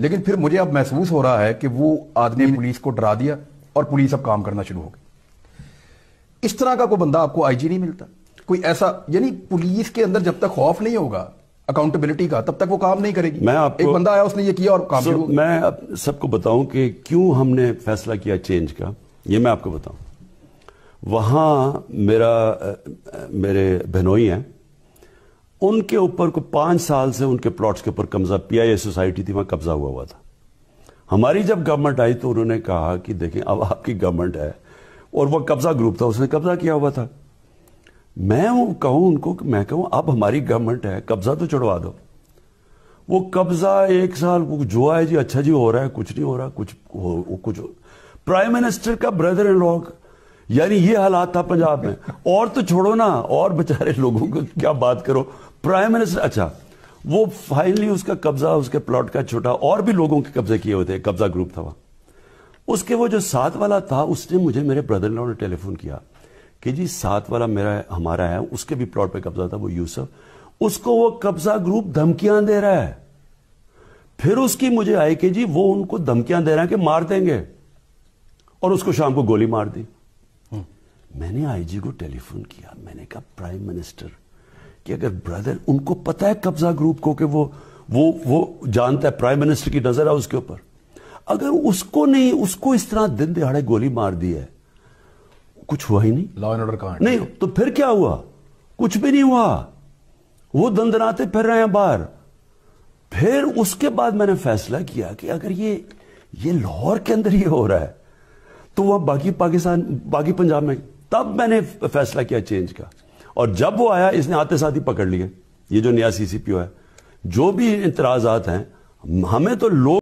लेकिन फिर मुझे अब महसूस हो रहा है कि वो आदमी पुलिस को डरा दिया और पुलिस अब काम करना शुरू हो गई इस तरह का कोई बंदा आपको आईजी नहीं मिलता कोई ऐसा यानी पुलिस के अंदर जब तक खौफ नहीं होगा अकाउंटेबिलिटी का तब तक वो काम नहीं करेगी मैं आपको एक बंदा आया उसने ये किया और काम so, मैं सबको बताऊं कि क्यों हमने फैसला किया चेंज का ये मैं आपको बताऊं वहां मेरा मेरे बहनोई हैं उनके ऊपर को पांच साल से उनके प्लॉट्स के ऊपर कब्जा पीआईए सोसाइटी थी वहां कब्जा हुआ हुआ था हमारी जब गवर्नमेंट आई तो उन्होंने कहा कि देखें अब आपकी गवर्नमेंट है और वह कब्जा ग्रुप था उसने कब्जा किया हुआ था मैं वो कहूं उनको कि मैं कहूं अब हमारी गवर्नमेंट है कब्जा तो छुड़वा दो वो कब्जा एक साल जो है जी अच्छा जी हो रहा है कुछ नहीं हो रहा कुछ हो, कुछ प्राइम मिनिस्टर का ब्रदर इन लॉ यानी ये हालात था पंजाब में और तो छोड़ो ना और बेचारे लोगों को क्या बात करो प्राइम मिनिस्टर अच्छा वो फाइनली उसका कब्जा उसके प्लॉट का छोटा और भी लोगों के कब्जे किए हुए थे कब्जा ग्रुप था वह उसके वो जो साथ वाला था उसने मुझे मेरे ब्रदर ने टेलीफोन किया कि जी साथ वाला मेरा हमारा है उसके भी प्लॉट पे कब्जा था वो यूसुफ उसको वो कब्जा ग्रुप धमकियां दे रहा है फिर उसकी मुझे आई कि जी वो उनको धमकियां दे रहा है कि मार देंगे और उसको शाम को गोली मार दी मैंने आईजी को टेलीफोन किया मैंने कहा प्राइम मिनिस्टर कि अगर ब्रदर उनको पता है कब्जा ग्रुप को कि वो वो वो जानता है प्राइम मिनिस्टर की नजर है उसके ऊपर अगर उसको नहीं उसको इस तरह दिन दिहाड़े गोली मार दी है कुछ हुआ ही नहीं लॉ एंड ऑर्डर कहा नहीं तो फिर क्या हुआ कुछ भी नहीं हुआ वो दंदनाते फिर रहे हैं बाहर फिर उसके बाद मैंने फैसला किया कि अगर ये ये लाहौर के अंदर ही हो रहा है तो वह बाकी पाकिस्तान बाकी पंजाब में तब मैंने फैसला किया चेंज का और जब वो आया इसने आते साथ ही पकड़ लिए ये जो नया सीसीपीओ है जो भी इंतराजात हैं हमें तो लोग